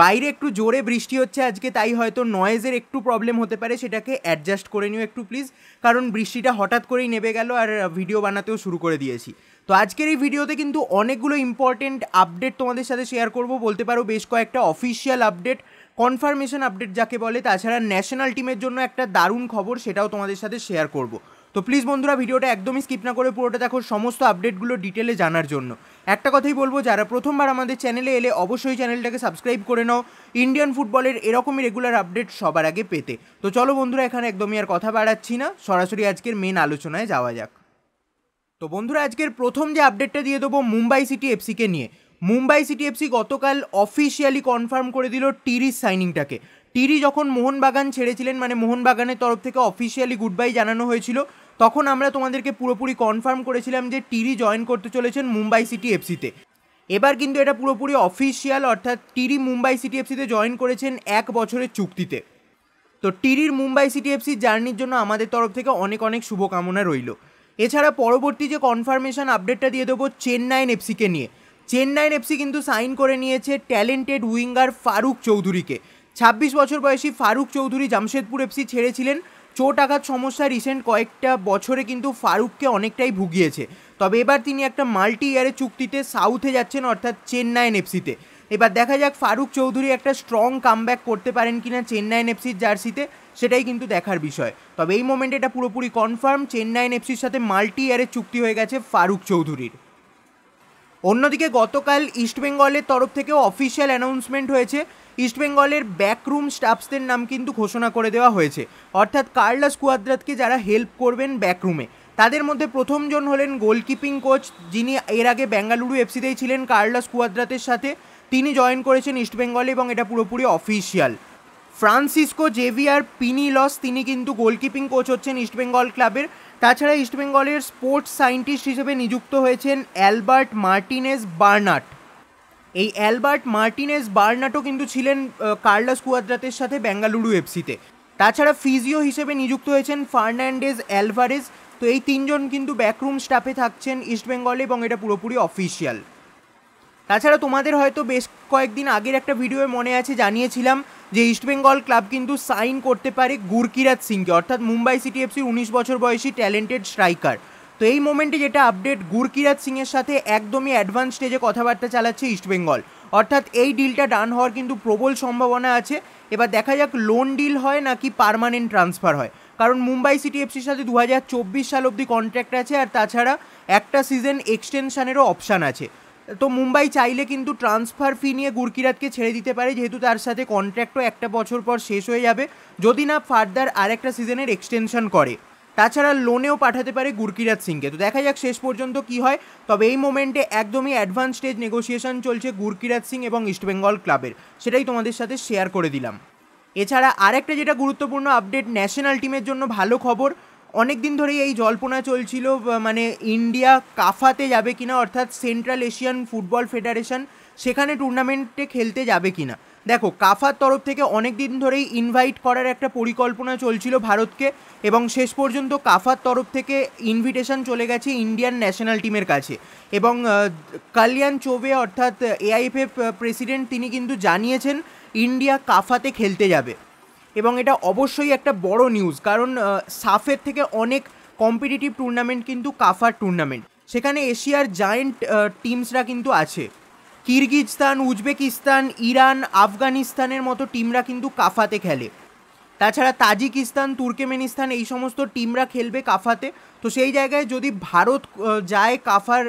বাইরে একটু জোরে বৃষ্টি হচ্ছে আজকে তাই হয়তো নয়েজের একটু প্রবলেম হতে পারে সেটাকে অ্যাডজাস্ট করে নিও একটু প্লিজ কারণ বৃষ্টিটা হঠাৎ করেই নেবে গেল আর ভিডিও বানাতেও শুরু করে দিয়েছি তো আজকের এই ভিডিওতে কিন্তু অনেকগুলো ইম্পর্টেন্ট আপডেট তোমাদের সাথে শেয়ার করব বলতে পারো বেশ কয়েকটা অফিসিয়াল আপডেট কনফার্মেশন আপডেট যাকে বলে তাছাড়া ন্যাশনাল টিমের জন্য একটা দারুণ খবর সেটাও তোমাদের সাথে শেয়ার করব তো প্লিজ বন্ধুরা ভিডিওটা একদমই স্কিপ না করে পুরোটা দেখো সমস্ত আপডেটগুলো ডিটেলে জানার জন্য একটা কথাই বলবো যারা প্রথমবার আমাদের চ্যানেলে এলে অবশ্যই চ্যানেলটাকে সাবস্ক্রাইব করে নাও ইন্ডিয়ান ফুটবলের এরকমই রেগুলার আপডেট সবার আগে পেতে তো চলো বন্ধুরা এখানে একদমই আর কথা বাড়াচ্ছি না সরাসরি আজকের মেন আলোচনায় যাওয়া যাক তো বন্ধুরা আজকের প্রথম যে আপডেটটা দিয়ে দেবো মুম্বাই সিটি এফসিকে নিয়ে মুম্বাই সিটি এফসি গতকাল অফিসিয়ালি কনফার্ম করে দিল টিরিস সাইনিংটাকে টিরি যখন মোহনবাগান ছেড়েছিলেন মানে মোহনবাগানের তরফ থেকে অফিসিয়ালি গুড বাই জানানো হয়েছিল তখন আমরা তোমাদেরকে পুরোপুরি কনফার্ম করেছিলাম যে টিরি জয়েন করতে চলেছেন মুম্বাই সিটি এফসিতে এবার কিন্তু এটা পুরোপুরি অফিসিয়াল অর্থাৎ টিরি মুম্বাই সিটি এফসিতে জয়েন করেছেন এক বছরের চুক্তিতে তো টিরির মুম্বাই সিটি এফসি জার্নির জন্য আমাদের তরফ থেকে অনেক অনেক শুভকামনা রইল এছাড়া পরবর্তী যে কনফার্মেশন আপডেটটা দিয়ে দেবো চেন্নাইন এফসিকে নিয়ে চেন্নাইন এফসি কিন্তু সাইন করে নিয়েছে ট্যালেন্টেড উইঙ্গার ফারুক চৌধুরীকে ছাব্বিশ বছর বয়সী ফারুক চৌধুরী জামশেদপুর এফসি ছেড়েছিলেন চোট আঘাত সমস্যা রিসেন্ট কয়েকটা বছরে কিন্তু ফারুককে অনেকটাই ভুগিয়েছে তবে এবার তিনি একটা মাল্টি ইয়ারে চুক্তিতে সাউথে যাচ্ছেন অর্থাৎ চেন্নাই এফসিতে এবার দেখা যাক ফারুক চৌধুরী একটা স্ট্রং কামব্যাক করতে পারেন কি না চেন্নাই এফসির জার্সিতে সেটাই কিন্তু দেখার বিষয় তবে এই মোমেন্টে এটা পুরোপুরি কনফার্ম চেন্নাই এফসির সাথে মাল্টি ইয়ারের চুক্তি হয়ে গেছে ফারুক চৌধুরীর অন্যদিকে গতকাল ইস্টবেঙ্গলের তরফ থেকে অফিসিয়াল অ্যানাউন্সমেন্ট হয়েছে ইস্টবেঙ্গলের ব্যাকরুম স্টাফসদের নাম কিন্তু ঘোষণা করে দেওয়া হয়েছে অর্থাৎ কার্লাস কুয়াদ্রাতকে যারা হেল্প করবেন ব্যাকরুমে তাদের মধ্যে প্রথমজন হলেন গোলকিপিং কোচ যিনি এর আগে বেঙ্গালুরু এফসিতেই ছিলেন কার্লাস কুয়াদ্রাতের সাথে তিনি জয়েন করেছেন ইস্টবেঙ্গলে এবং এটা পুরোপুরি official Francisco Javier Pinillos তিনি কিন্তু গোলকিপিং কোচ হচ্ছেন ইস্টবেঙ্গল ক্লাবের তাছাড়া ইস্টবেঙ্গলের স্পোর্টস সায়েন্টিস্ট হিসেবে নিযুক্ত হয়েছেন অ্যালবার্ট মার্টিনেস বার্নাট এই অ্যালবার্ট মার্টিনেস বার্নাটও কিন্তু ছিলেন কার্লাস কুয়াদ্রাতের সাথে বেঙ্গালুরু এফসিতে তাছাড়া ফিজিও হিসেবে নিযুক্ত হয়েছেন ফার্নান্ডেজ অ্যালভারেজ তো এই তিনজন কিন্তু ব্যাকরুম স্টাফে থাকছেন ইস্টবেঙ্গলে এবং এটা পুরোপুরি অফিসিয়াল তাছাড়া তোমাদের হয়তো বেশ কয়েকদিন আগের একটা ভিডিওয়ে মনে আছে জানিয়েছিলাম যে ইস্টবেঙ্গল ক্লাব কিন্তু সাইন করতে পারে গুরকিরাজ সিংকে অর্থাৎ মুম্বাই সিটি এফসির উনিশ বছর বয়সী ট্যালেন্টেড স্ট্রাইকার তো এই মোমেন্টে যেটা আপডেট গুরকিরাজ সিংয়ের সাথে একদমই অ্যাডভান্স স্টেজে কথাবার্তা চালাচ্ছে ইস্টবেঙ্গল অর্থাৎ এই ডিলটা ডান হওয়ার কিন্তু প্রবল সম্ভাবনা আছে এবার দেখা যাক লোন ডিল হয় নাকি পারমানেন্ট ট্রান্সফার হয় কারণ মুম্বাই সিটি এফসির সাথে দু সাল অবধি কন্ট্র্যাক্ট আছে আর তাছাড়া একটা সিজন এক্সটেনশানেরও অপশান আছে তো মুম্বাই চাইলে কিন্তু ট্রান্সফার ফি নিয়ে গুরকিরাতকে ছেড়ে দিতে পারে যেহেতু তার সাথে কন্ট্র্যাক্টও একটা বছর পর শেষ হয়ে যাবে যদি না ফার্দার আরেকটা সিজনের এক্সটেনশন করে তাছাড়া লোনেও পাঠাতে পারে গুরকিরাত সিংকে তো দেখা যাক শেষ পর্যন্ত কি হয় তবে এই মোমেন্টে একদমই অ্যাডভান্স স্টেজ নেগোসিয়েশন চলছে গুরকিরাত সিং এবং ইস্টবেঙ্গল ক্লাবের সেটাই তোমাদের সাথে শেয়ার করে দিলাম এছাড়া আরেকটা যেটা গুরুত্বপূর্ণ আপডেট ন্যাশনাল টিমের জন্য ভালো খবর অনেক দিন ধরেই এই জল্পনা চলছিল মানে ইন্ডিয়া কাফাতে যাবে কিনা অর্থাৎ সেন্ট্রাল এশিয়ান ফুটবল ফেডারেশন সেখানে টুর্নামেন্টে খেলতে যাবে কিনা দেখো কাফার তরফ থেকে অনেক দিন ধরেই ইনভাইট করার একটা পরিকল্পনা চলছিল ভারতকে এবং শেষ পর্যন্ত কাফার তরফ থেকে ইনভিটেশন চলে গেছে ইন্ডিয়ান ন্যাশনাল টিমের কাছে এবং কালিয়ান চোবে অর্থাৎ এআইএফএফ প্রেসিডেন্ট তিনি কিন্তু জানিয়েছেন ইন্ডিয়া কাফাতে খেলতে যাবে এবং এটা অবশ্যই একটা বড় নিউজ কারণ সাফের থেকে অনেক কম্পিটিটিভ টুর্নামেন্ট কিন্তু কাফার টুর্নামেন্ট সেখানে এশিয়ার জায়েন্ট টিমসরা কিন্তু আছে কিরগিজস্তান উজবেকিস্তান ইরান আফগানিস্তানের মতো টিমরা কিন্তু কাফাতে খেলে তাছাড়া তাজিকিস্তান তুর্কেমেনিস্তান এই সমস্ত টিমরা খেলবে কাফাতে তো সেই জায়গায় যদি ভারত যায় কাফার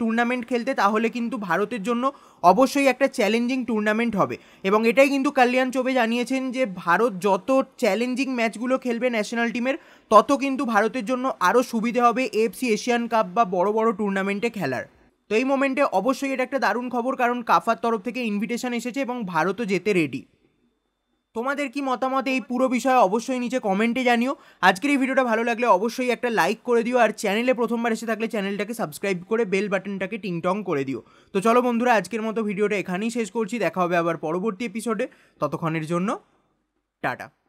টুর্নামেন্ট খেলতে তাহলে কিন্তু ভারতের জন্য অবশ্যই একটা চ্যালেঞ্জিং টুর্নামেন্ট হবে এবং এটাই কিন্তু কাল্যাণ চৌবে জানিয়েছেন যে ভারত যত চ্যালেঞ্জিং ম্যাচগুলো খেলবে ন্যাশনাল টিমের তত কিন্তু ভারতের জন্য আরও সুবিধে হবে এফসি এশিয়ান কাপ বা বড় বড় টুর্নামেন্টে খেলার তো এই মোমেন্টে অবশ্যই এটা একটা দারুণ খবর কারণ কাফার তরফ থেকে ইনভিটেশন এসেছে এবং ভারতও যেতে রেডি তোমাদের কি মতামত এই পুরো বিষয়ে অবশ্যই নিচে কমেন্টে জানিও আজকের এই ভিডিওটা ভালো লাগলে অবশ্যই একটা লাইক করে দিও আর চ্যানেলে প্রথমবার এসে থাকলে চ্যানেলটাকে সাবস্ক্রাইব করে বেল বাটনটাকে টিংটং করে দিও তো চলো বন্ধুরা আজকের মতো ভিডিওটা এখানেই শেষ করছি দেখা হবে আবার পরবর্তী এপিসোডে ততক্ষণের জন্য টাটা